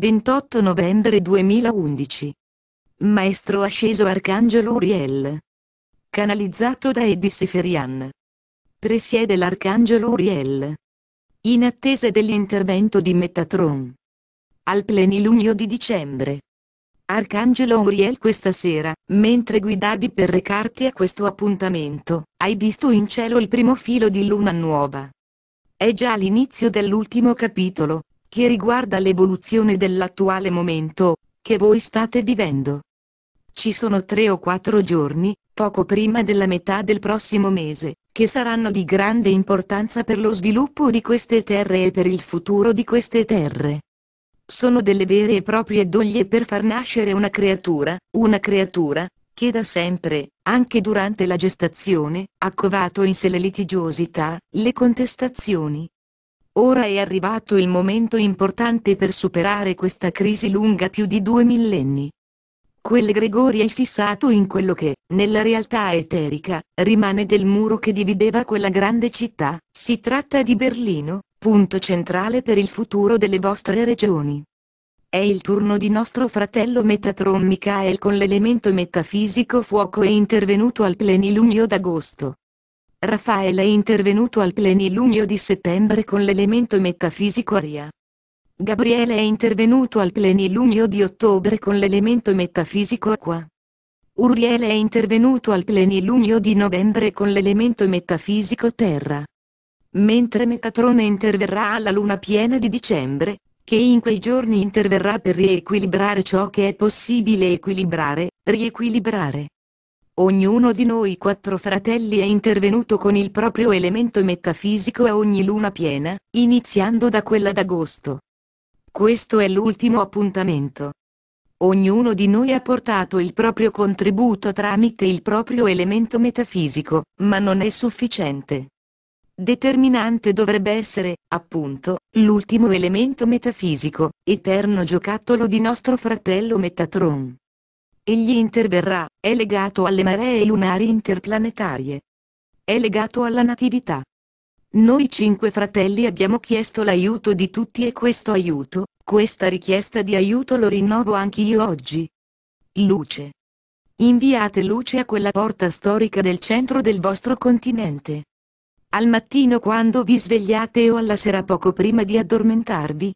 28 novembre 2011. Maestro asceso Arcangelo Uriel. Canalizzato da Eddie Seferian Presiede l'Arcangelo Uriel. In attesa dell'intervento di Metatron. Al plenilunio di dicembre. Arcangelo Uriel questa sera, mentre guidavi per recarti a questo appuntamento, hai visto in cielo il primo filo di luna nuova. È già l'inizio dell'ultimo capitolo, che riguarda l'evoluzione dell'attuale momento, che voi state vivendo. Ci sono tre o quattro giorni, poco prima della metà del prossimo mese, che saranno di grande importanza per lo sviluppo di queste terre e per il futuro di queste terre. Sono delle vere e proprie doglie per far nascere una creatura, una creatura, che da sempre, anche durante la gestazione, ha covato in sé le litigiosità, le contestazioni, Ora è arrivato il momento importante per superare questa crisi lunga più di due millenni. Quel Gregori è fissato in quello che, nella realtà eterica, rimane del muro che divideva quella grande città, si tratta di Berlino, punto centrale per il futuro delle vostre regioni. È il turno di nostro fratello Metatron Michael con l'elemento metafisico fuoco e intervenuto al plenilunio d'agosto. Raffaele è intervenuto al plenilunio di settembre con l'elemento metafisico Aria. Gabriele è intervenuto al plenilunio di ottobre con l'elemento metafisico Acqua. Uriele è intervenuto al plenilunio di novembre con l'elemento metafisico Terra. Mentre Metatrone interverrà alla luna piena di dicembre, che in quei giorni interverrà per riequilibrare ciò che è possibile equilibrare, riequilibrare. Ognuno di noi quattro fratelli è intervenuto con il proprio elemento metafisico a ogni luna piena, iniziando da quella d'agosto. Questo è l'ultimo appuntamento. Ognuno di noi ha portato il proprio contributo tramite il proprio elemento metafisico, ma non è sufficiente. Determinante dovrebbe essere, appunto, l'ultimo elemento metafisico, eterno giocattolo di nostro fratello Metatron. Egli interverrà, è legato alle maree lunari interplanetarie. È legato alla natività. Noi cinque fratelli abbiamo chiesto l'aiuto di tutti e questo aiuto, questa richiesta di aiuto lo rinnovo anch'io oggi. Luce. Inviate luce a quella porta storica del centro del vostro continente. Al mattino quando vi svegliate o alla sera poco prima di addormentarvi,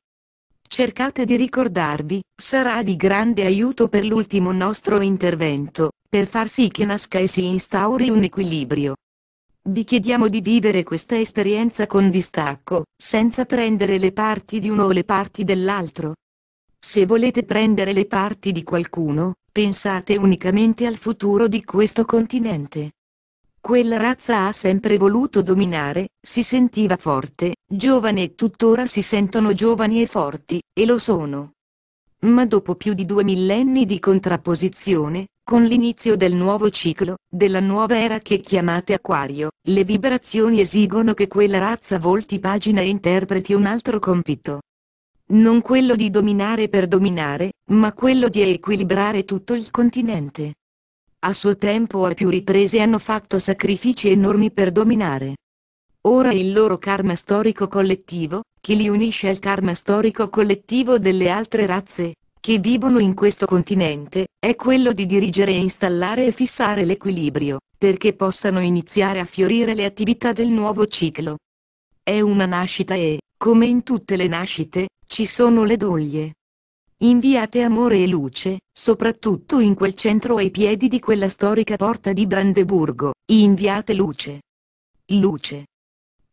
cercate di ricordarvi, sarà di grande aiuto per l'ultimo nostro intervento, per far sì che nasca e si instauri un equilibrio. Vi chiediamo di vivere questa esperienza con distacco, senza prendere le parti di uno o le parti dell'altro. Se volete prendere le parti di qualcuno, pensate unicamente al futuro di questo continente. Quella razza ha sempre voluto dominare, si sentiva forte, giovane e tuttora si sentono giovani e forti, e lo sono. Ma dopo più di due millenni di contrapposizione, con l'inizio del nuovo ciclo, della nuova era che chiamate Aquario, le vibrazioni esigono che quella razza volti pagina e interpreti un altro compito. Non quello di dominare per dominare, ma quello di equilibrare tutto il continente. A suo tempo a più riprese hanno fatto sacrifici enormi per dominare. Ora il loro karma storico collettivo, che li unisce al karma storico collettivo delle altre razze, che vivono in questo continente, è quello di dirigere e installare e fissare l'equilibrio, perché possano iniziare a fiorire le attività del nuovo ciclo. È una nascita e, come in tutte le nascite, ci sono le doglie. Inviate amore e luce, soprattutto in quel centro ai piedi di quella storica porta di Brandeburgo, inviate luce. Luce.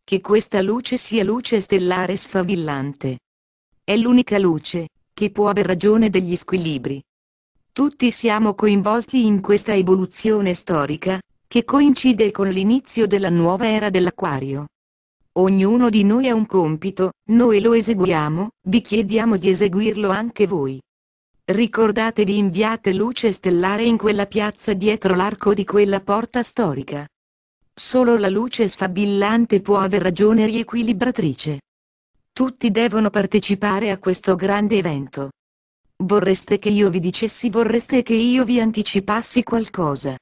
Che questa luce sia luce stellare sfavillante. È l'unica luce, che può aver ragione degli squilibri. Tutti siamo coinvolti in questa evoluzione storica, che coincide con l'inizio della nuova era dell'Aquario. Ognuno di noi ha un compito, noi lo eseguiamo, vi chiediamo di eseguirlo anche voi. Ricordatevi inviate luce stellare in quella piazza dietro l'arco di quella porta storica. Solo la luce sfabillante può aver ragione riequilibratrice. Tutti devono partecipare a questo grande evento. Vorreste che io vi dicessi, vorreste che io vi anticipassi qualcosa.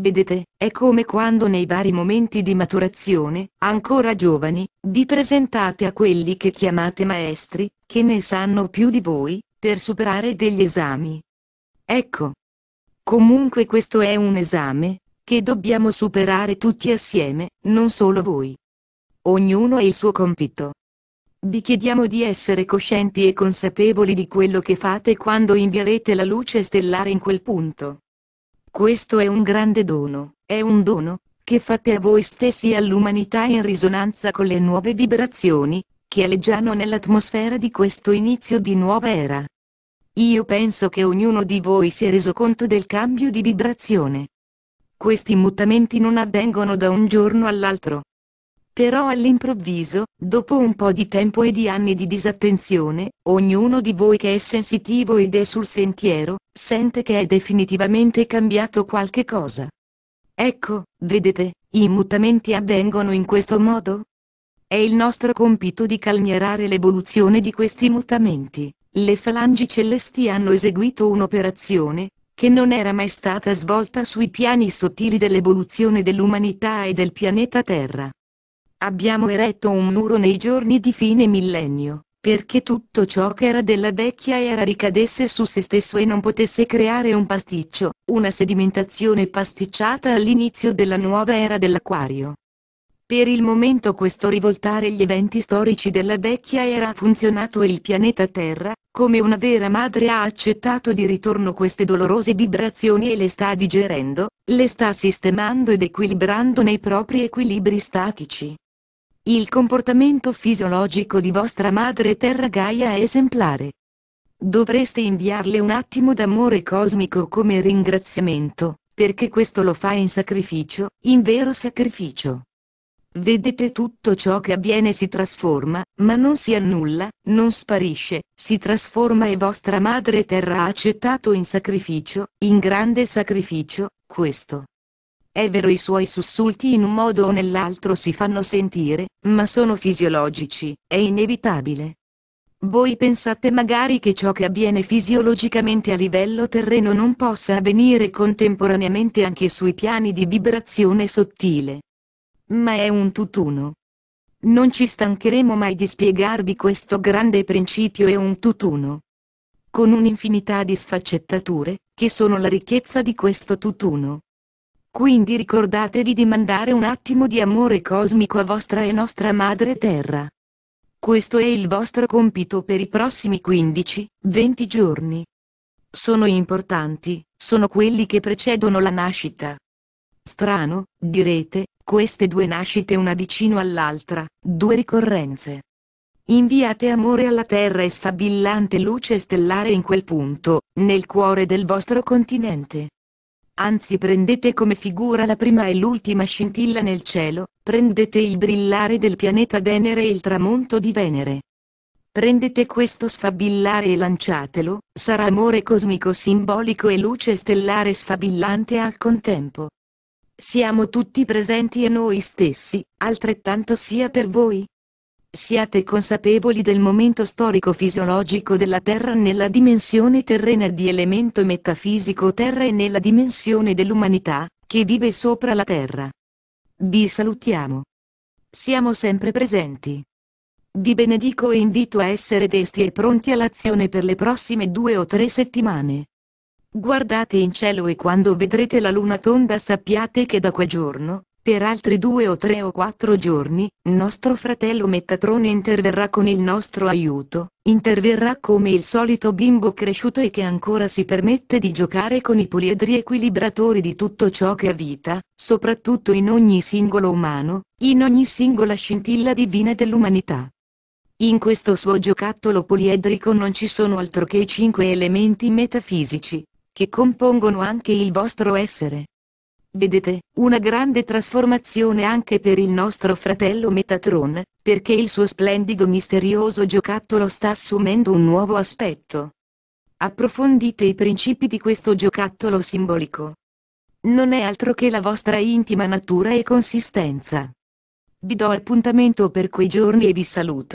Vedete, è come quando nei vari momenti di maturazione, ancora giovani, vi presentate a quelli che chiamate maestri, che ne sanno più di voi, per superare degli esami. Ecco. Comunque questo è un esame, che dobbiamo superare tutti assieme, non solo voi. Ognuno ha il suo compito. Vi chiediamo di essere coscienti e consapevoli di quello che fate quando invierete la luce stellare in quel punto. Questo è un grande dono, è un dono, che fate a voi stessi e all'umanità in risonanza con le nuove vibrazioni, che alleggiano nell'atmosfera di questo inizio di nuova era. Io penso che ognuno di voi si è reso conto del cambio di vibrazione. Questi mutamenti non avvengono da un giorno all'altro, però all'improvviso, dopo un po' di tempo e di anni di disattenzione, ognuno di voi che è sensitivo ed è sul sentiero, sente che è definitivamente cambiato qualche cosa. Ecco, vedete, i mutamenti avvengono in questo modo? È il nostro compito di calmierare l'evoluzione di questi mutamenti. Le falangi celesti hanno eseguito un'operazione, che non era mai stata svolta sui piani sottili dell'evoluzione dell'umanità e del pianeta Terra. Abbiamo eretto un muro nei giorni di fine millennio, perché tutto ciò che era della vecchia era ricadesse su se stesso e non potesse creare un pasticcio, una sedimentazione pasticciata all'inizio della nuova era dell'acquario. Per il momento questo rivoltare gli eventi storici della vecchia era funzionato e il pianeta Terra, come una vera madre ha accettato di ritorno queste dolorose vibrazioni e le sta digerendo, le sta sistemando ed equilibrando nei propri equilibri statici. Il comportamento fisiologico di vostra madre terra Gaia è esemplare. Dovreste inviarle un attimo d'amore cosmico come ringraziamento, perché questo lo fa in sacrificio, in vero sacrificio. Vedete tutto ciò che avviene si trasforma, ma non si annulla, non sparisce, si trasforma e vostra madre terra ha accettato in sacrificio, in grande sacrificio, questo. È vero i suoi sussulti in un modo o nell'altro si fanno sentire, ma sono fisiologici, è inevitabile. Voi pensate magari che ciò che avviene fisiologicamente a livello terreno non possa avvenire contemporaneamente anche sui piani di vibrazione sottile. Ma è un tutt'uno. Non ci stancheremo mai di spiegarvi questo grande principio è un tutt'uno. Con un'infinità di sfaccettature, che sono la ricchezza di questo tutt'uno. Quindi ricordatevi di mandare un attimo di amore cosmico a vostra e nostra madre terra. Questo è il vostro compito per i prossimi 15-20 giorni. Sono importanti, sono quelli che precedono la nascita. Strano, direte, queste due nascite una vicino all'altra, due ricorrenze. Inviate amore alla Terra e sfabillante luce stellare in quel punto, nel cuore del vostro continente anzi prendete come figura la prima e l'ultima scintilla nel cielo, prendete il brillare del pianeta Venere e il tramonto di Venere. Prendete questo sfabillare e lanciatelo, sarà amore cosmico simbolico e luce stellare sfabillante al contempo. Siamo tutti presenti e noi stessi, altrettanto sia per voi, Siate consapevoli del momento storico fisiologico della Terra nella dimensione terrena di elemento metafisico Terra e nella dimensione dell'umanità, che vive sopra la Terra. Vi salutiamo. Siamo sempre presenti. Vi benedico e invito a essere desti e pronti all'azione per le prossime due o tre settimane. Guardate in cielo e quando vedrete la luna tonda sappiate che da quel giorno, per altri due o tre o quattro giorni, nostro fratello Metatrone interverrà con il nostro aiuto, interverrà come il solito bimbo cresciuto e che ancora si permette di giocare con i poliedri equilibratori di tutto ciò che ha vita, soprattutto in ogni singolo umano, in ogni singola scintilla divina dell'umanità. In questo suo giocattolo poliedrico non ci sono altro che i cinque elementi metafisici, che compongono anche il vostro essere. Vedete, una grande trasformazione anche per il nostro fratello Metatron, perché il suo splendido misterioso giocattolo sta assumendo un nuovo aspetto. Approfondite i principi di questo giocattolo simbolico. Non è altro che la vostra intima natura e consistenza. Vi do appuntamento per quei giorni e vi saluto.